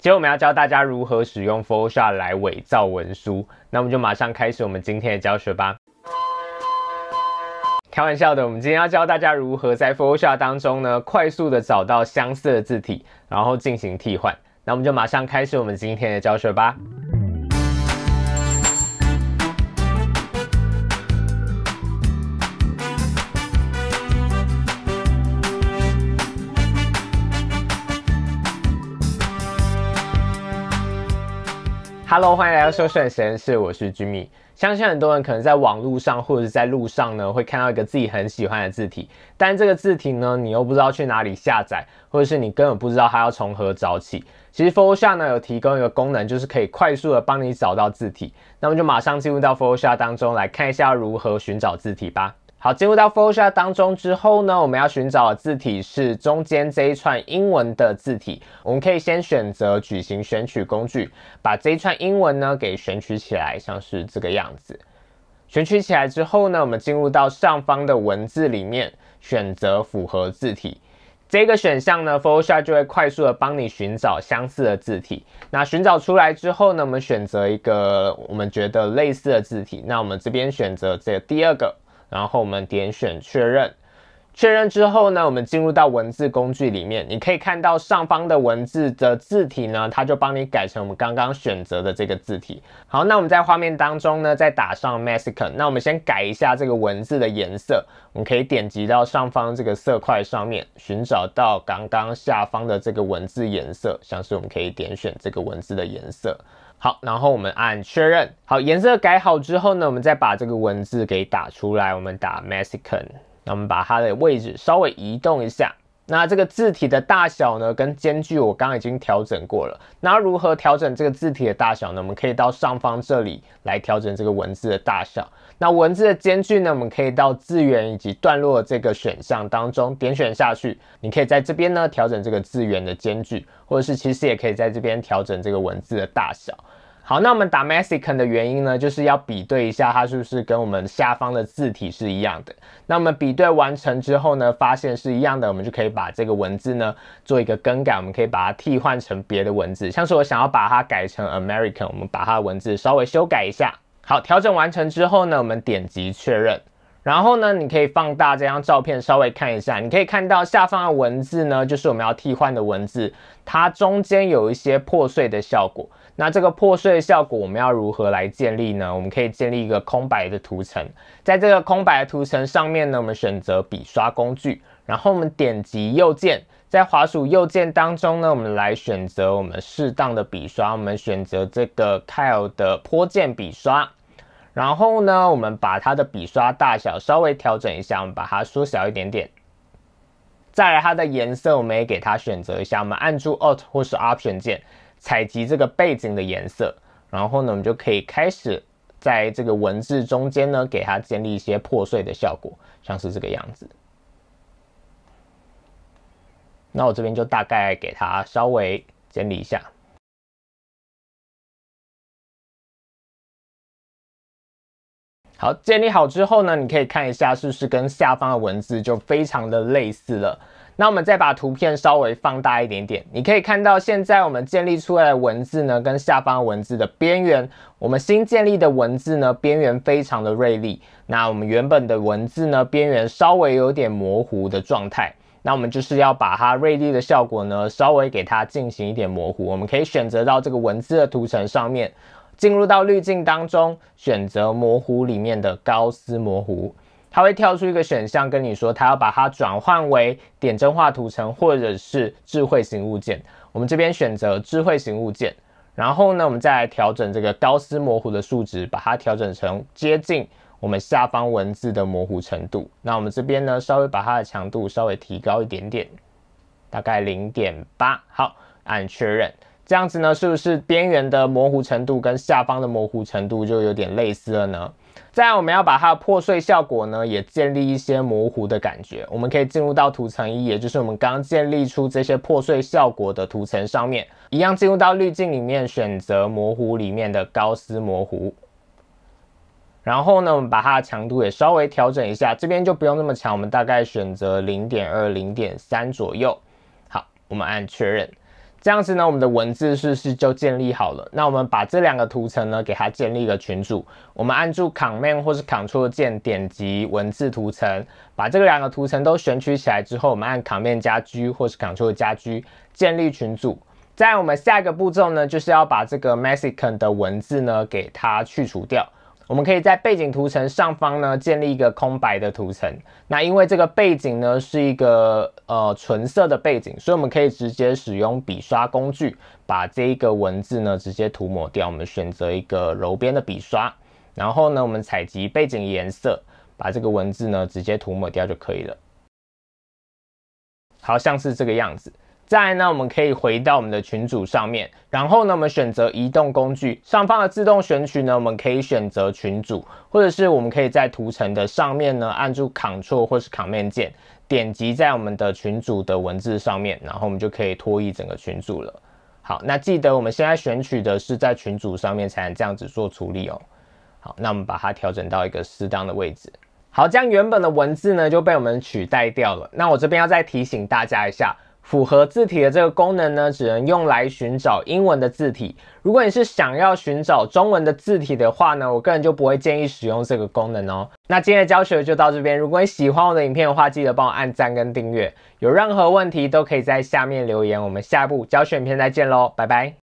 今天我们要教大家如何使用 Photoshop 来伪造文书，那我们就马上开始我们今天的教学吧。开玩笑的，我们今天要教大家如何在 Photoshop 当中呢，快速的找到相似的字体，然后进行替换。那我们就马上开始我们今天的教学吧。Hello，欢迎来到收讯实验室，我是 Jimmy。相信很多人可能在网络上或者是在路上呢，会看到一个自己很喜欢的字体，但这个字体呢，你又不知道去哪里下载，或者是你根本不知道它要从何找起。其实 Photoshop 呢有提供一个功能，就是可以快速的帮你找到字体。那么就马上进入到 Photoshop 当中来看一下如何寻找字体吧。好，进入到 Photoshop 当中之后呢，我们要寻找的字体是中间这一串英文的字体。我们可以先选择矩形选取工具，把这一串英文呢给选取起来，像是这个样子。选取起来之后呢，我们进入到上方的文字里面，选择符合字体这个选项呢，Photoshop 就会快速的帮你寻找相似的字体。那寻找出来之后呢，我们选择一个我们觉得类似的字体。那我们这边选择这第二个。然后我们点选确认，确认之后呢，我们进入到文字工具里面，你可以看到上方的文字的字体呢，它就帮你改成我们刚刚选择的这个字体。好，那我们在画面当中呢，再打上 Mexican。那我们先改一下这个文字的颜色，我们可以点击到上方这个色块上面，寻找到刚刚下方的这个文字颜色，像是我们可以点选这个文字的颜色。好，然后我们按确认。好，颜色改好之后呢，我们再把这个文字给打出来。我们打 Mexican，那我们把它的位置稍微移动一下。那这个字体的大小呢，跟间距我刚刚已经调整过了。那如何调整这个字体的大小呢？我们可以到上方这里来调整这个文字的大小。那文字的间距呢？我们可以到字源以及段落这个选项当中点选下去。你可以在这边呢调整这个字源的间距，或者是其实也可以在这边调整这个文字的大小。好，那我们打 Mexican 的原因呢，就是要比对一下它是不是跟我们下方的字体是一样的。那我们比对完成之后呢，发现是一样的，我们就可以把这个文字呢做一个更改，我们可以把它替换成别的文字，像是我想要把它改成 American，我们把它的文字稍微修改一下。好，调整完成之后呢，我们点击确认。然后呢，你可以放大这张照片，稍微看一下。你可以看到下方的文字呢，就是我们要替换的文字。它中间有一些破碎的效果。那这个破碎效果，我们要如何来建立呢？我们可以建立一个空白的图层。在这个空白的图层上面呢，我们选择笔刷工具，然后我们点击右键，在滑鼠右键当中呢，我们来选择我们适当的笔刷。我们选择这个 k i l e 的泼溅笔刷。然后呢，我们把它的笔刷大小稍微调整一下，我们把它缩小一点点。再来它的颜色，我们也给它选择一下。我们按住 Alt 或是 Option 键，采集这个背景的颜色。然后呢，我们就可以开始在这个文字中间呢，给它建立一些破碎的效果，像是这个样子。那我这边就大概给它稍微整理一下。好，建立好之后呢，你可以看一下是不是跟下方的文字就非常的类似了。那我们再把图片稍微放大一点点，你可以看到现在我们建立出来的文字呢，跟下方文字的边缘，我们新建立的文字呢，边缘非常的锐利。那我们原本的文字呢，边缘稍微有点模糊的状态。那我们就是要把它锐利的效果呢，稍微给它进行一点模糊。我们可以选择到这个文字的图层上面。进入到滤镜当中，选择模糊里面的高斯模糊，它会跳出一个选项跟你说，它要把它转换为点阵化图层或者是智慧型物件。我们这边选择智慧型物件，然后呢，我们再来调整这个高斯模糊的数值，把它调整成接近我们下方文字的模糊程度。那我们这边呢，稍微把它的强度稍微提高一点点，大概零点八，好，按确认。这样子呢，是不是边缘的模糊程度跟下方的模糊程度就有点类似了呢？再，我们要把它的破碎效果呢，也建立一些模糊的感觉。我们可以进入到图层一，也就是我们刚建立出这些破碎效果的图层上面，一样进入到滤镜里面，选择模糊里面的高斯模糊。然后呢，我们把它的强度也稍微调整一下，这边就不用那么强，我们大概选择零点二、零点三左右。好，我们按确认。这样子呢，我们的文字是不是就建立好了？那我们把这两个图层呢，给它建立一个群组。我们按住 Command 或是 Ctrl 键，点击文字图层，把这个两个图层都选取起来之后，我们按 Command 加 G 或是 Ctrl 加 G 建立群组。在我们下一个步骤呢，就是要把这个 Mexican 的文字呢，给它去除掉。我们可以在背景图层上方呢建立一个空白的图层。那因为这个背景呢是一个呃纯色的背景，所以我们可以直接使用笔刷工具把这一个文字呢直接涂抹掉。我们选择一个柔边的笔刷，然后呢我们采集背景颜色，把这个文字呢直接涂抹掉就可以了。好像是这个样子。再来呢，我们可以回到我们的群组上面，然后呢，我们选择移动工具上方的自动选取呢，我们可以选择群组，或者是我们可以在图层的上面呢，按住 Ctrl 或是 Cmd 键，点击在我们的群组的文字上面，然后我们就可以拖移整个群组了。好，那记得我们现在选取的是在群组上面才能这样子做处理哦。好，那我们把它调整到一个适当的位置。好，这样原本的文字呢就被我们取代掉了。那我这边要再提醒大家一下。符合字体的这个功能呢，只能用来寻找英文的字体。如果你是想要寻找中文的字体的话呢，我个人就不会建议使用这个功能哦。那今天的教学就到这边。如果你喜欢我的影片的话，记得帮我按赞跟订阅。有任何问题都可以在下面留言。我们下部教学影片再见喽，拜拜。